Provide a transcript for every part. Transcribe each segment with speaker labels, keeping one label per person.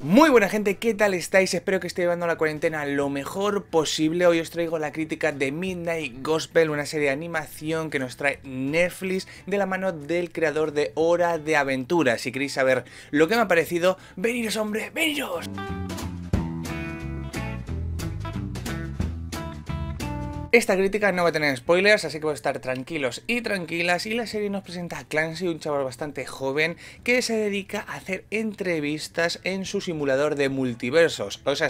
Speaker 1: Muy buena gente, ¿qué tal estáis? Espero que esté llevando la cuarentena lo mejor posible. Hoy os traigo la crítica de Midnight Gospel, una serie de animación que nos trae Netflix de la mano del creador de Hora de Aventura. Si queréis saber lo que me ha parecido, ¡venidos, hombre, venidos. Esta crítica no va a tener spoilers, así que voy a estar tranquilos y tranquilas. Y la serie nos presenta a Clancy, un chaval bastante joven que se dedica a hacer entrevistas en su simulador de multiversos. O sea,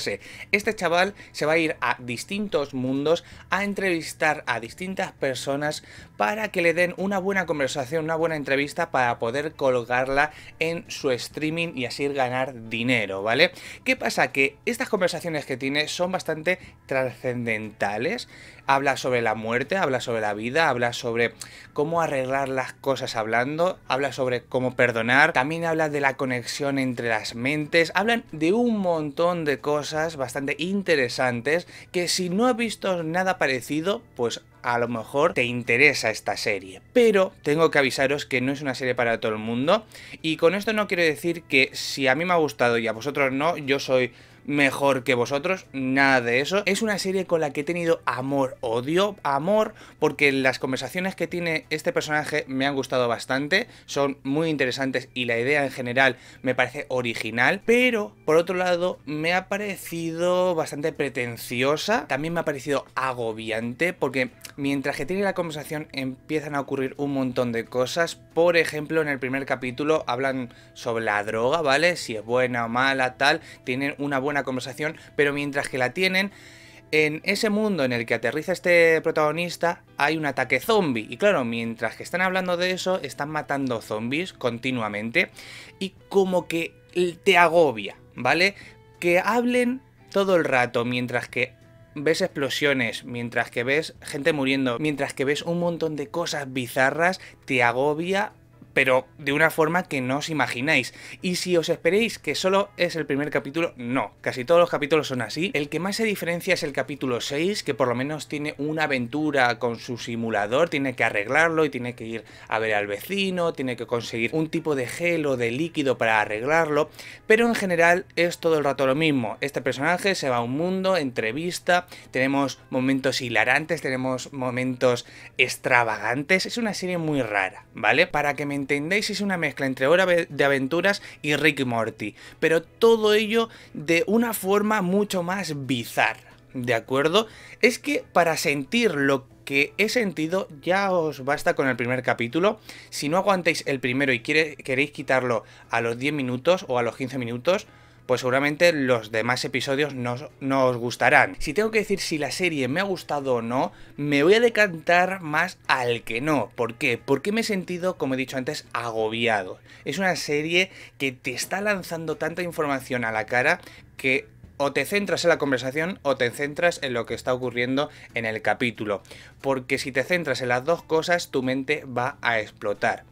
Speaker 1: este chaval se va a ir a distintos mundos a entrevistar a distintas personas para que le den una buena conversación, una buena entrevista para poder colgarla en su streaming y así ganar dinero, ¿vale? ¿Qué pasa? Que estas conversaciones que tiene son bastante trascendentales habla sobre la muerte, habla sobre la vida, habla sobre cómo arreglar las cosas hablando, habla sobre cómo perdonar, también habla de la conexión entre las mentes, hablan de un montón de cosas bastante interesantes que si no has visto nada parecido, pues a lo mejor te interesa esta serie. Pero tengo que avisaros que no es una serie para todo el mundo y con esto no quiero decir que si a mí me ha gustado y a vosotros no, yo soy mejor que vosotros, nada de eso. Es una serie con la que he tenido amor, odio, amor, porque las conversaciones que tiene este personaje me han gustado bastante, son muy interesantes y la idea en general me parece original, pero por otro lado me ha parecido bastante pretenciosa, también me ha parecido agobiante, porque mientras que tiene la conversación empiezan a ocurrir un montón de cosas, por ejemplo en el primer capítulo hablan sobre la droga, ¿vale? Si es buena o mala, tal, tienen una buena conversación, pero mientras que la tienen, en ese mundo en el que aterriza este protagonista hay un ataque zombie. Y claro, mientras que están hablando de eso, están matando zombies continuamente y como que te agobia, ¿vale? Que hablen todo el rato mientras que ves explosiones, mientras que ves gente muriendo, mientras que ves un montón de cosas bizarras, te agobia pero de una forma que no os imagináis. Y si os esperéis que solo es el primer capítulo, no, casi todos los capítulos son así. El que más se diferencia es el capítulo 6, que por lo menos tiene una aventura con su simulador, tiene que arreglarlo y tiene que ir a ver al vecino, tiene que conseguir un tipo de gel o de líquido para arreglarlo, pero en general es todo el rato lo mismo. Este personaje se va a un mundo, entrevista, tenemos momentos hilarantes, tenemos momentos extravagantes, es una serie muy rara, ¿vale? Para que me ¿Entendéis? es una mezcla entre Hora de Aventuras y Rick y Morty, pero todo ello de una forma mucho más bizarra, ¿de acuerdo? Es que para sentir lo que he sentido ya os basta con el primer capítulo. Si no aguantáis el primero y queréis quitarlo a los 10 minutos o a los 15 minutos, pues seguramente los demás episodios no, os gustarán. Si tengo que decir si la serie me ha gustado o no, me voy a decantar más al que no. ¿Por qué? Porque me he sentido, como he dicho antes, agobiado. Es una serie que te está lanzando tanta información a la cara que o te centras en la conversación o te centras en lo que está ocurriendo en el capítulo. Porque si te centras en las dos cosas, tu mente va a explotar.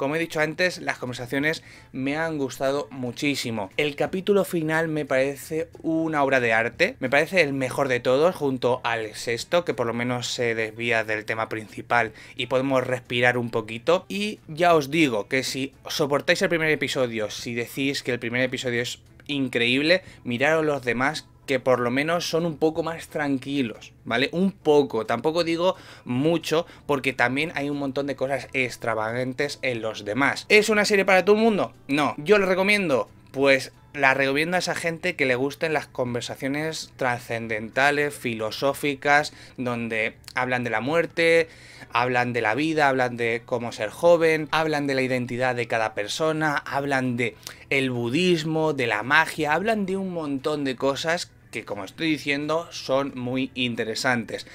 Speaker 1: Como he dicho antes, las conversaciones me han gustado muchísimo. El capítulo final me parece una obra de arte, me parece el mejor de todos junto al sexto, que por lo menos se desvía del tema principal y podemos respirar un poquito. Y ya os digo que si soportáis el primer episodio, si decís que el primer episodio es increíble, miraros los demás que por lo menos son un poco más tranquilos, ¿vale? Un poco, tampoco digo mucho, porque también hay un montón de cosas extravagantes en los demás. ¿Es una serie para todo el mundo? No. ¿Yo lo recomiendo? Pues la recomiendo a esa gente que le gusten las conversaciones trascendentales, filosóficas, donde hablan de la muerte, hablan de la vida, hablan de cómo ser joven, hablan de la identidad de cada persona, hablan de el budismo, de la magia, hablan de un montón de cosas que como estoy diciendo son muy interesantes.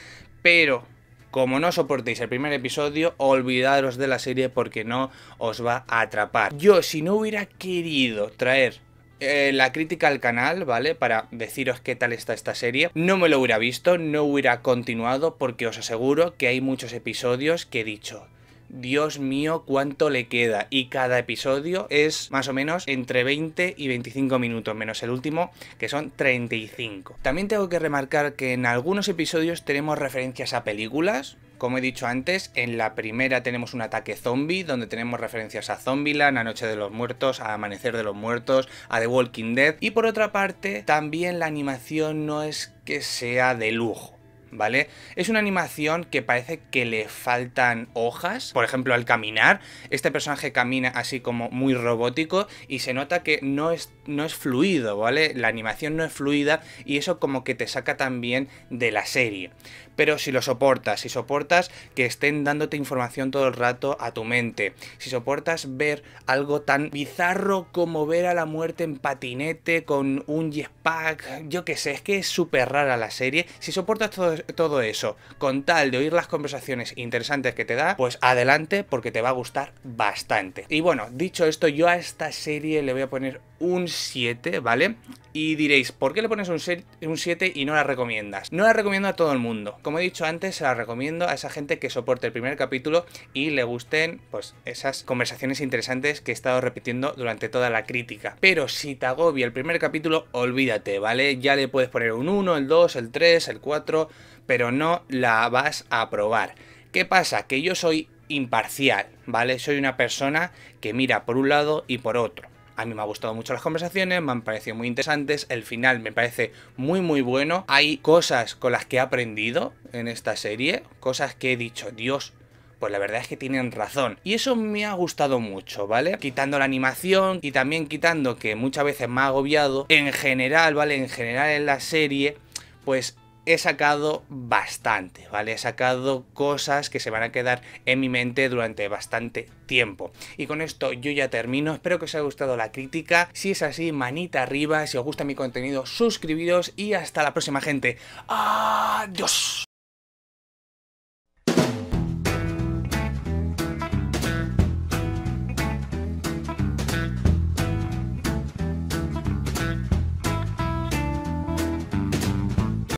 Speaker 1: Pero como no soportéis el primer episodio, olvidaros de la serie porque no os va a atrapar. Yo si no hubiera querido traer eh, la crítica al canal, ¿vale? Para deciros qué tal está esta serie. No me lo hubiera visto, no hubiera continuado porque os aseguro que hay muchos episodios que he dicho, Dios mío, cuánto le queda. Y cada episodio es más o menos entre 20 y 25 minutos, menos el último, que son 35. También tengo que remarcar que en algunos episodios tenemos referencias a películas, como he dicho antes, en la primera tenemos un ataque zombie, donde tenemos referencias a Zombieland, a Noche de los Muertos, a Amanecer de los Muertos, a The Walking Dead. Y por otra parte, también la animación no es que sea de lujo. ¿vale? Es una animación que parece que le faltan hojas. Por ejemplo, al caminar, este personaje camina así como muy robótico y se nota que no es, no es fluido, ¿vale? La animación no es fluida y eso como que te saca también de la serie. Pero si lo soportas, si soportas que estén dándote información todo el rato a tu mente, si soportas ver algo tan bizarro como ver a la muerte en patinete con un jetpack, yo qué sé, es que es súper rara la serie, si soportas todo todo, eso, con tal de oír las conversaciones interesantes que te da, pues adelante porque te va a gustar bastante. Y bueno, dicho esto, yo a esta serie le voy a poner un 7, ¿vale? Y diréis, ¿por qué le pones un 7 y no la recomiendas? No la recomiendo a todo el mundo. Como he dicho antes, se la recomiendo a esa gente que soporte el primer capítulo y le gusten pues, esas conversaciones interesantes que he estado repitiendo durante toda la crítica. Pero si te agobia el primer capítulo, olvídate, ¿vale? Ya le puedes poner un 1, el 2, el 3, el 4, pero no la vas a probar. ¿Qué pasa? Que yo soy imparcial, ¿vale? Soy una persona que mira por un lado y por otro. A mí me ha gustado mucho las conversaciones, me han parecido muy interesantes, el final me parece muy muy bueno. Hay cosas con las que he aprendido en esta serie, cosas que he dicho, Dios, pues la verdad es que tienen razón. Y eso me ha gustado mucho, ¿vale? Quitando la animación y también quitando que muchas veces me ha agobiado, en general, ¿vale? En general en la serie, pues he sacado bastante, ¿vale? He sacado cosas que se van a quedar en mi mente durante bastante tiempo. Y con esto yo ya termino, espero que os haya gustado la crítica, si es así, manita arriba, si os gusta mi contenido, suscribiros y hasta la próxima gente. ¡Adiós!